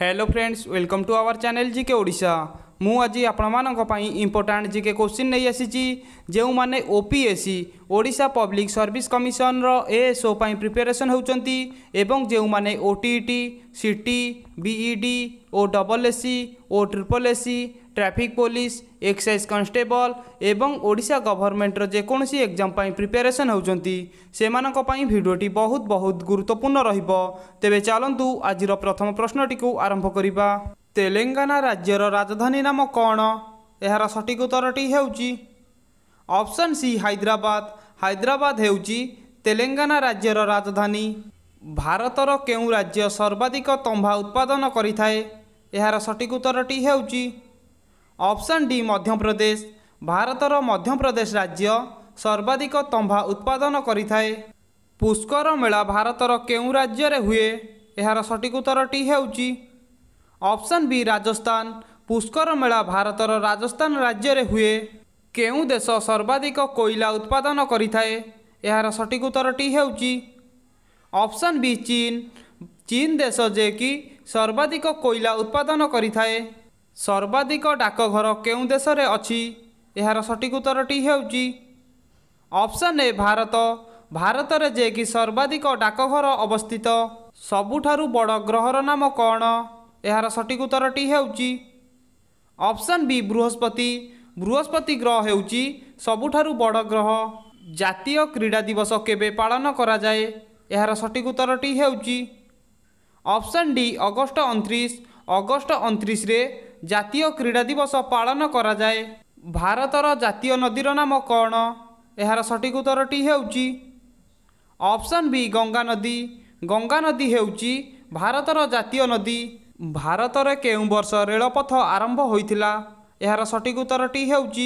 hello friends welcome to our channel G K Odisha ମୁଁ ଆଜି ଆପଣମାନଙ୍କ ପାଇଁ ଇମ୍ପୋର୍ଟାଣ୍ଟ ଜିକେ କୋଶ୍ଚିନ୍ ନେଇ ଆସିଛି ଯେଉଁମାନେ O P S C Odisha public service କମିଶନର ଏଏସ୍ଓ ପାଇଁ ପ୍ରିପାରେସନ୍ ହେଉଛନ୍ତି ଏବଂ ଯେଉଁମାନେ O T E T C T B E D O double S C O triple S C traffic police excise constable ଏବଂ ଓଡ଼ିଶା ଗଭର୍ଣ୍ଣମେଣ୍ଟର ଯେକୌଣସି ଏକ୍ଜାମ୍ ପାଇଁ ପ୍ରିପାରେସନ୍ ହେଉଛନ୍ତି ସେମାନଙ୍କ ପାଇଁ ଭିଡ଼ିଓଟି ବହୁତ ବହୁତ ଗୁରୁତ୍ୱପୂର୍ଣ୍ଣ ରହିବ ତେବେ ଚାଲନ୍ତୁ ଆଜିର ପ୍ରଥମ ପ୍ରଶ୍ନଟିକୁ ଆରମ୍ଭ କରିବା ତେଲେଙ୍ଗାନା ରାଜ୍ୟର ରାଜଧାନୀ ନାମ କ'ଣ ଏହାର ସଠିକ ଉତ୍ତରଟି ହେଉଛି ଅପସନ୍ ସି ହାଇଦ୍ରାବାଦ ହାଇଦ୍ରାବାଦ ହେଉଛି ତେଲେଙ୍ଗାନା ରାଜ୍ୟର ରାଜଧାନୀ ଭାରତର କେଉଁ ରାଜ୍ୟ ସର୍ବାଧିକ ତମ୍ଭା ଉତ୍ପାଦନ କରିଥାଏ ଏହାର ସଠିକ ଉତ୍ତରଟି ହେଉଛି ଅପସନ୍ ଡି ମଧ୍ୟପ୍ରଦେଶ ଭାରତର ମଧ୍ୟପ୍ରଦେଶ ରାଜ୍ୟ ସର୍ବାଧିକ ତମ୍ଭା ଉତ୍ପାଦନ କରିଥାଏ ପୁଷ୍କର ମେଳା ଭାରତର କେଉଁ ରାଜ୍ୟରେ ହୁଏ ଏହାର ସଠିକ ଉତ୍ତରଟି ହେଉଛି ଅପ୍ସନ୍ ବି ରାଜସ୍ଥାନ ପୁଷ୍କର ମେଳା ଭାରତର ରାଜସ୍ଥାନ ରାଜ୍ୟରେ ହୁଏ କେଉଁ ଦେଶ ସର୍ବାଧିକ କୋଇଲା ଉତ୍ପାଦନ କରିଥାଏ ଏହାର ସଠିକ ଉତ୍ତରଟି ହେଉଛି ଅପ୍ସନ୍ ବି ଚୀନ ଚୀନ ଦେଶ ଯେ କି ସର୍ବାଧିକ କୋଇଲା ଉତ୍ପାଦନ କରିଥାଏ ସର୍ବାଧିକ ଡାକଘର କେଉଁ ଦେଶରେ ଅଛି ଏହାର ସଠିକ ଉତ୍ତରଟି ହେଉଛି ଅପ୍ସନ୍ ଏ ଭାରତ ଭାରତରେ ଯେ କି ସର୍ବାଧିକ ଡାକଘର ଅବସ୍ଥିତ ସବୁଠାରୁ ବଡ଼ ଗ୍ରହର ନାମ କ'ଣ ଏହାର ସଠିକ ଉତ୍ତରଟି ହେଉଛି ଅପସନ୍ ବି ବୃହସ୍ପତି ବୃହସ୍ପତି ଗ୍ରହ ହେଉଛି ସବୁଠାରୁ ବଡ଼ ଗ୍ରହ ଜାତୀୟ କ୍ରୀଡ଼ା ଦିବସ କେବେ ପାଳନ କରାଯାଏ ଏହାର ସଠିକ ଉତ୍ତରଟି ହେଉଛି ଅପସନ୍ ଡି ଅଗଷ୍ଟ ଅଣତିରିଶ ଅଗଷ୍ଟ ଅଣତିରିଶରେ ଜାତୀୟ କ୍ରୀଡ଼ା ଦିବସ ପାଳନ କରାଯାଏ ଭାରତର ଜାତୀୟ ନଦୀର ନାମ କ'ଣ ଏହାର ସଠିକ ଉତ୍ତରଟି ହେଉଛି ଅପସନ୍ ବି ଗଙ୍ଗା ନଦୀ ଗଙ୍ଗା ନଦୀ ହେଉଛି ଭାରତର ଜାତୀୟ ନଦୀ ଭାରତରେ କେଉଁ ବର୍ଷ ରେଳପଥ ଆରମ୍ଭ ହୋଇଥିଲା ଏହାର ସଠିକ ଉତ୍ତରଟି ହେଉଛି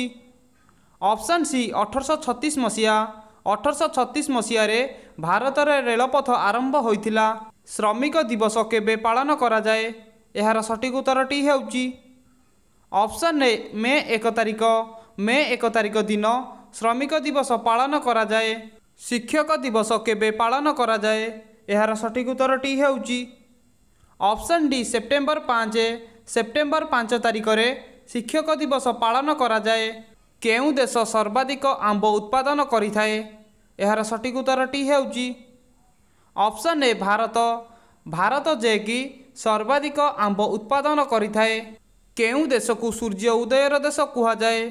ଅପସନ୍ ସି ଅଠରଶହ ଛତିଶ ମସିହା ଅଠରଶହ ଛତିଶ ମସିହାରେ ଭାରତରେ ରେଳପଥ ଆରମ୍ଭ ହୋଇଥିଲା ଶ୍ରମିକ ଦିବସ କେବେ ପାଳନ କରାଯାଏ ଏହାର ସଠିକ ଉତ୍ତରଟି ହେଉଛି ଅପସନ୍ ଏ ମେ ଏକ ତାରିଖ ମେ ଏକ ତାରିଖ ଦିନ ଶ୍ରମିକ ଦିବସ ପାଳନ କରାଯାଏ ଶିକ୍ଷକ ଦିବସ କେବେ ପାଳନ କରାଯାଏ ଏହାର ସଠିକ ଉତ୍ତରଟି ହେଉଛି ଅପସନ୍ ଡି ସେପ୍ଟେମ୍ବର ପାଞ୍ଚ ସେପ୍ଟେମ୍ବର ପାଞ୍ଚ ତାରିଖରେ ଶିକ୍ଷକ ଦିବସ ପାଳନ କରାଯାଏ କେଉଁ ଦେଶ ସର୍ବାଧିକ ଆମ୍ବ ଉତ୍ପାଦନ କରିଥାଏ ଏହାର ସଠିକ ଉତ୍ତରଟି ହେଉଛି ଅପସନ୍ ଏ ଭାରତ ଭାରତ ଯିଏକି ସର୍ବାଧିକ ଆମ୍ବ ଉତ୍ପାଦନ କରିଥାଏ କେଉଁ ଦେଶକୁ ସୂର୍ଯ୍ୟ ଉଦୟର ଦେଶ କୁହାଯାଏ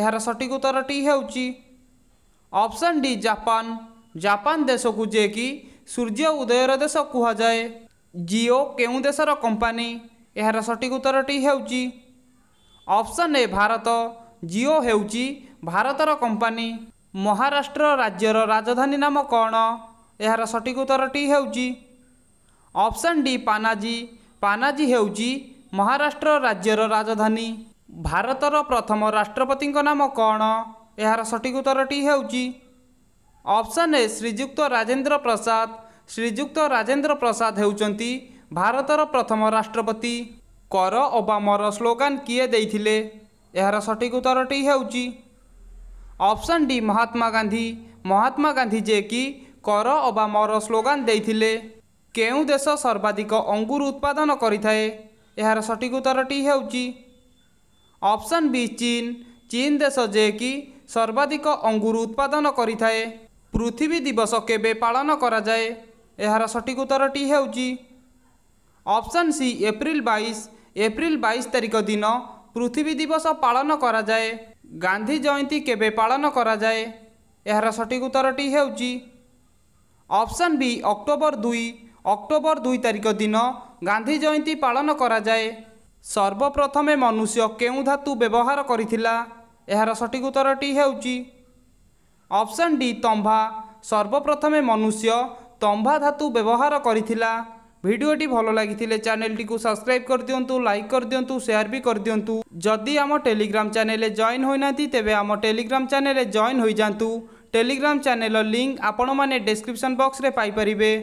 ଏହାର ସଠିକ ଉତ୍ତରଟି ହେଉଛି ଅପସନ୍ ଡି ଜାପାନ ଜାପାନ ଦେଶକୁ ଯିଏକି ସୂର୍ଯ୍ୟ ଉଦୟର ଦେଶ କୁହାଯାଏ ଜିଓ କେଉଁ ଦେଶର କମ୍ପାନୀ ଏହାର ସଠିକ୍ ଉତ୍ତରଟି ହେଉଛି ଅପ୍ସନ୍ ଏ ଭାରତ ଜିଓ ହେଉଛି ଭାରତର କମ୍ପାନୀ ମହାରାଷ୍ଟ୍ର ରାଜ୍ୟର ରାଜଧାନୀ ନାମ କ'ଣ ଏହାର ସଠିକ୍ ଉତ୍ତରଟି ହେଉଛି ଅପ୍ସନ୍ ଡି ପାନାଜୀ ପାନାଜୀ ହେଉଛି ମହାରାଷ୍ଟ୍ର ରାଜ୍ୟର ରାଜଧାନୀ ଭାରତର ପ୍ରଥମ ରାଷ୍ଟ୍ରପତିଙ୍କ ନାମ କ'ଣ ଏହାର ସଠିକ୍ ଉତ୍ତରଟି ହେଉଛି ଅପ୍ସନ୍ ଏ ଶ୍ରୀଯୁକ୍ତ ରାଜେନ୍ଦ୍ର ପ୍ରସାଦ ଶ୍ରୀଯୁକ୍ତ ରାଜେନ୍ଦ୍ର ପ୍ରସାଦ ହେଉଛନ୍ତି ଭାରତର ପ୍ରଥମ ରାଷ୍ଟ୍ରପତି କର ଓବାମର ସ୍ଲୋଗାନ କିଏ ଦେଇଥିଲେ ଏହାର ସଠିକ ଉତ୍ତରଟି ହେଉଛି ଅପସନ୍ ଡି ମହାତ୍ମା ଗାନ୍ଧୀ ମହାତ୍ମା ଗାନ୍ଧୀ ଯେ କି କର ଓବାମର ସ୍ଲୋଗାନ ଦେଇଥିଲେ କେଉଁ ଦେଶ ସର୍ବାଧିକ ଅଙ୍ଗୁର ଉତ୍ପାଦନ କରିଥାଏ ଏହାର ସଠିକ ଉତ୍ତରଟି ହେଉଛି ଅପସନ୍ ବି ଚୀନ ଚୀନ ଦେଶ ଯେ କି ସର୍ବାଧିକ ଅଙ୍ଗୁର ଉତ୍ପାଦନ କରିଥାଏ ପୃଥିବୀ ଦିବସ କେବେ ପାଳନ କରାଯାଏ ଏହାର ସଠିକ ଉତ୍ତରଟି ହେଉଛି ଅପସନ୍ ସି ଏପ୍ରିଲ ବାଇଶ ଏପ୍ରିଲ ବାଇଶ ତାରିଖ ଦିନ ପୃଥିବୀ ଦିବସ ପାଳନ କରାଯାଏ ଗାନ୍ଧୀ ଜୟନ୍ତୀ କେବେ ପାଳନ କରାଯାଏ ଏହାର ସଠିକ ଉତ୍ତରଟି ହେଉଛି ଅପସନ୍ ବି ଅକ୍ଟୋବର ଦୁଇ ଅକ୍ଟୋବର ଦୁଇ ତାରିଖ ଦିନ ଗାନ୍ଧୀ ଜୟନ୍ତୀ ପାଳନ କରାଯାଏ ସର୍ବପ୍ରଥମେ ମନୁଷ୍ୟ କେଉଁ ଧାତୁ ବ୍ୟବହାର କରିଥିଲା ଏହାର ସଠିକ ଉତ୍ତରଟି ହେଉଛି ଅପସନ୍ ଡି ତମ୍ଭା ସର୍ବପ୍ରଥମେ ମନୁଷ୍ୟ ତମ୍ବା ଧାତୁ ବ୍ୟବହାର କରିଥିଲା ভিডিওটি ভালো লাগিলে চ্যানেলটিকে সবসক্রাইব করে দিও লাইক করে দিও সেয়ার বি করে দিও যদি আমার টেলিগ্রাম চ্যানেলে জয়েন হয়ে না তেবে আমার টেলিগ্রাম চ্যানেলে জয়েন হয়ে যাতে টেলিগ্রাম চ্যানেল লিঙ্ক আপনার ডেসক্রিপশন বক্সরে পাইপারে